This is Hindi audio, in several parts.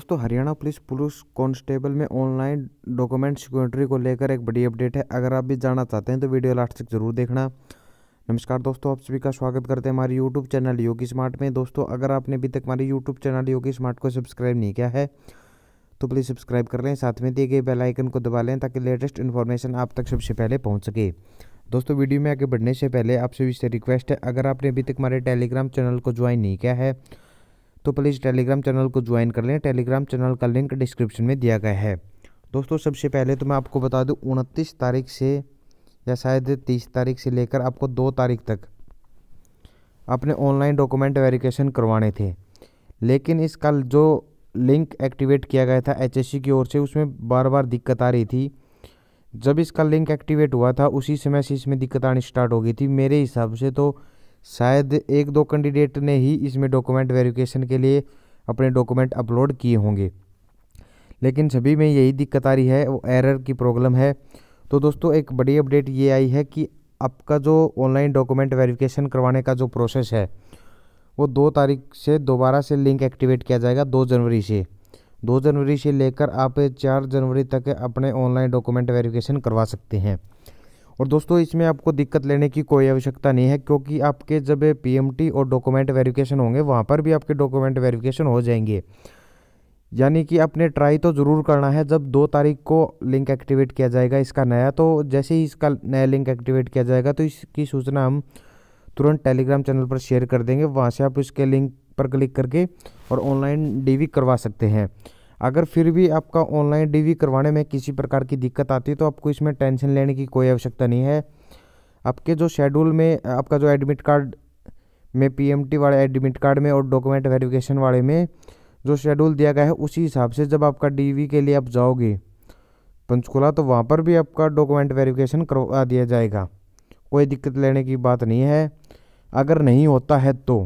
दोस्तों हरियाणा पुलिस पुलिस कांस्टेबल में ऑनलाइन डॉक्यूमेंट सिक्योरिटी को लेकर एक बड़ी अपडेट है अगर आप भी जानना चाहते हैं तो वीडियो लास्ट तक जरूर देखना नमस्कार दोस्तों आप सभी का स्वागत करते हैं हमारे यूट्यूब चैनल योगी स्मार्ट में दोस्तों अगर आपने अभी तक हमारे यूट्यूब चैनल योगी स्मार्ट को सब्सक्राइब नहीं किया है तो प्लीज़ सब्सक्राइब कर लें साथ में दिए गए बेल आइकन को दबा लें ताकि लेटेस्ट इन्फॉर्मेशन आप तक सबसे पहले पहुंच सके दोस्तों वीडियो में आगे बढ़ने से पहले आपसे इससे रिक्वेस्ट है अगर आपने अभी तक हमारे टेलीग्राम चैनल को ज्वाइन नहीं किया है तो प्लीज़ टेलीग्राम चैनल को ज्वाइन कर लें टेलीग्राम चैनल का लिंक डिस्क्रिप्शन में दिया गया है दोस्तों सबसे पहले तो मैं आपको बता दूं उनतीस तारीख से या शायद तीस तारीख से लेकर आपको दो तारीख तक अपने ऑनलाइन डॉक्यूमेंट वेरिकेशन करवाने थे लेकिन इसका जो लिंक एक्टिवेट किया गया था एच की ओर से उसमें बार बार दिक्कत आ रही थी जब इसका लिंक एक्टिवेट हुआ था उसी समय से इसमें दिक्कत आनी स्टार्ट हो गई थी मेरे हिसाब से तो शायद एक दो कैंडिडेट ने ही इसमें डॉक्यूमेंट वेरिफिकेशन के लिए अपने डॉक्यूमेंट अपलोड किए होंगे लेकिन सभी में यही दिक्कत आ रही है वो एरर की प्रॉब्लम है तो दोस्तों एक बड़ी अपडेट ये आई है कि आपका जो ऑनलाइन डॉक्यूमेंट वेरिफिकेशन करवाने का जो प्रोसेस है वो दो तारीख से दोबारा से लिंक एक्टिवेट किया जाएगा दो जनवरी से दो जनवरी से लेकर आप चार जनवरी तक अपने ऑनलाइन डॉक्यूमेंट वेरिफिकेशन करवा सकते हैं और दोस्तों इसमें आपको दिक्कत लेने की कोई आवश्यकता नहीं है क्योंकि आपके जब पी और डॉक्यूमेंट वेरिफिकेशन होंगे वहाँ पर भी आपके डॉक्यूमेंट वेरिफिकेशन हो जाएंगे यानी कि आपने ट्राई तो ज़रूर करना है जब दो तारीख को लिंक एक्टिवेट किया जाएगा इसका नया तो जैसे ही इसका नया लिंक एक्टिवेट किया जाएगा तो इसकी सूचना हम तुरंत टेलीग्राम चैनल पर शेयर कर देंगे वहाँ से आप इसके लिंक पर क्लिक करके और ऑनलाइन डीवी करवा सकते हैं अगर फिर भी आपका ऑनलाइन डीवी करवाने में किसी प्रकार की दिक्कत आती है तो आपको इसमें टेंशन लेने की कोई आवश्यकता नहीं है आपके जो शेड्यूल में आपका जो एडमिट कार्ड में पीएमटी वाले एडमिट कार्ड में और डॉक्यूमेंट वेरिफिकेशन वाले में जो शेड्यूल दिया गया है उसी हिसाब से जब आपका डी के लिए आप जाओगे पंचकूला तो वहाँ पर भी आपका डॉक्यूमेंट वेरिफिकेशन करवा दिया जाएगा कोई दिक्कत लेने की बात नहीं है अगर नहीं होता है तो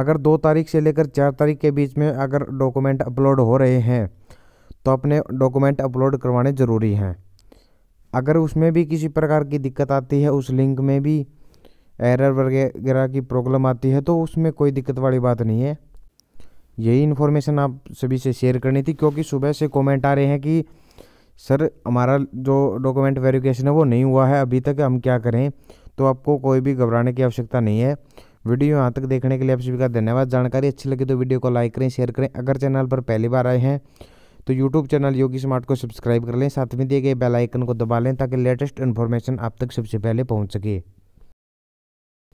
अगर दो तारीख से लेकर चार तारीख के बीच में अगर डॉक्यूमेंट अपलोड हो रहे हैं तो अपने डॉक्यूमेंट अपलोड करवाने ज़रूरी हैं अगर उसमें भी किसी प्रकार की दिक्कत आती है उस लिंक में भी एरर वगैरह की प्रॉब्लम आती है तो उसमें कोई दिक्कत वाली बात नहीं है यही इन्फॉर्मेशन आप सभी से शेयर करनी थी क्योंकि सुबह से कमेंट आ रहे हैं कि सर हमारा जो डॉक्यूमेंट वेरिफिकेशन है वो नहीं हुआ है अभी तक हम क्या करें तो आपको कोई भी घबराने की आवश्यकता नहीं है वीडियो यहाँ तक देखने के लिए आप सभी का धन्यवाद जानकारी अच्छी लगी तो वीडियो को लाइक करें शेयर करें अगर चैनल पर पहली बार आए हैं तो यूट्यूब चैनल योगी स्मार्ट को सब्सक्राइब कर लें साथ में दिए गए बेल आइकन को दबा लें ताकि लेटेस्ट इन्फॉर्मेशन आप तक सबसे पहले पहुंच सके